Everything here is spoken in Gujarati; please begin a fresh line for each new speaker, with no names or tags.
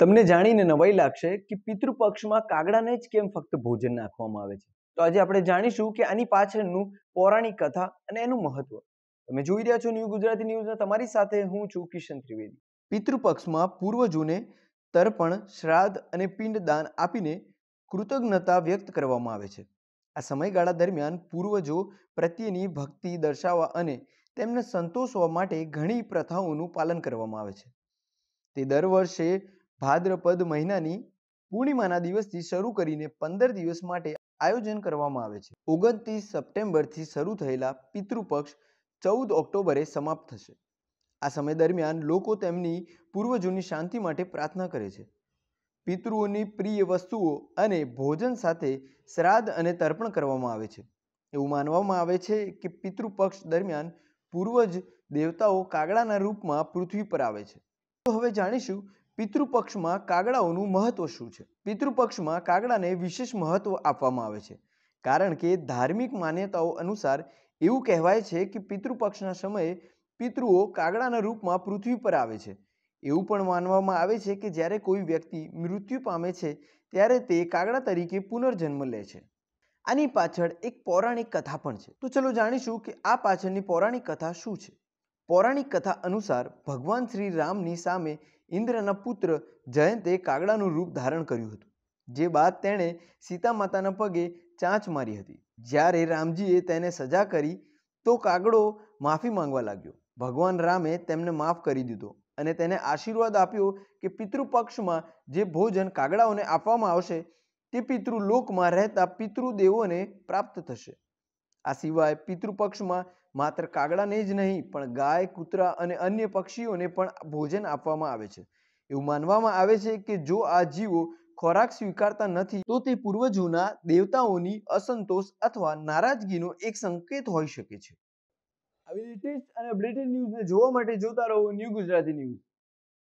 તમને જાણીને નવાઈ લાગશે કે પિતૃપક્ષમાં કાગડાને જ કેમ ફક્ત ભોજન નાખવામાં આવે છે તો આજે આપણે જાણીશું કે આની પાછળનું પૌરાણિક કથા અને એનું મહત્વ તમે જોઈ રહ્યા છો ન્યૂ ગુજરાતી ન્યૂઝ તમારી સાથે હું છું કિશન ત્રિવેદી પિતૃપક્ષમાં પૂર્વજોને તર્પણ શ્રાદ્ધ અને પિંડદાન આપીને કૃતજ્ઞતા વ્યક્ત કરવામાં આવે છે આ સમયગાળા દરમિયાન પૂર્વજો પ્રત્યેની ભક્તિ દર્શાવવા અને તેમને સંતોષવા માટે ઘણી પ્રથાઓનું પાલન કરવામાં આવે છે તે દર વર્ષે ભાદ્રપદ મહિનાની પૂર્ણિમાના દિવસથી શરૂ કરીને પંદર દિવસ માટે આયોજન કરવામાં આવે છે ઓગણત્રીસ સપ્ટેમ્બરથી શરૂ થયેલા પિતૃપક્ષ ચૌદ ઓક્ટોબરે સમાપ્ત થશે આ સમય દરમિયાન લોકો તેમની પૂર્વજોની શાંતિ માટે પ્રાર્થના કરે છે પિતૃઓની પ્રિય વસ્તુઓ અને ભોજન સાથે શ્રાદ્ધ અને તર્પણ કરવામાં આવે છે એવું માનવામાં આવે છે કે પિતૃપક્ષ દરમિયાન પૂર્વજ દેવતાઓ કાગડાના રૂપમાં પૃથ્વી પર આવે છે તો હવે જાણીશું પિતૃપક્ષમાં કાગડાઓનું મહત્ત્વ શું છે પિતૃપક્ષમાં કાગડાને વિશેષ મહત્ત્વ આપવામાં આવે છે કારણ કે ધાર્મિક માન્યતાઓ અનુસાર એવું કહેવાય છે કે પિતૃપક્ષના સમયે પિતૃઓ કાગડાના રૂપમાં પૃથ્વી પર આવે છે એવું પણ માનવામાં આવે છે કે જ્યારે કોઈ વ્યક્તિ મૃત્યુ પામે છે ત્યારે તે કાગડા તરીકે પુનર્જન્મ લે છે આની પાછળ એક પૌરાણિક કથા પણ છે તો ચલો જાણીશું કે આ પાછળની પૌરાણિક કથા શું છે પૌરાણિક કથા અનુસાર ભગવાન શ્રી રામની સામે ઇન્દ્રના પુત્ર જયંતે કાગડાનું રૂપ ધારણ કર્યું હતું જે બાદ તેણે સીતા માતાના પગે ચાંચ મારી હતી જ્યારે રામજીએ તેને સજા કરી તો કાગડો માફી માંગવા લાગ્યો ભગવાન રામે તેમને માફ કરી દીધો અને તેને આશીર્વાદ આપ્યો કે પિતૃપક્ષમાં જે ભોજન કાગડાઓને આપવામાં આવશે તે પિતૃલોકમાં રહેતા પિતૃદેવોને પ્રાપ્ત થશે આ સિવાય પિતૃપક્ષમાં માત્ર કાગડાને જ નહીં પણ ગાય કૂતરા અને અન્ય પક્ષીઓને પણ ભોજન આપવામાં આવે છે એવું માનવામાં આવે છે કે જો આ જીવો ખોરાક સ્વીકારતા નથી તો તે પૂર્વજોના દેવતાઓની અસંતોષ અથવા નારાજગીનો એક સંકેત હોઈ શકે છે આવી લેટેસ્ટ અને અપડેટેડ ન્યૂઝને જોવા માટે જોતા રહો ન્યૂ ગુજરાતી ન્યૂઝ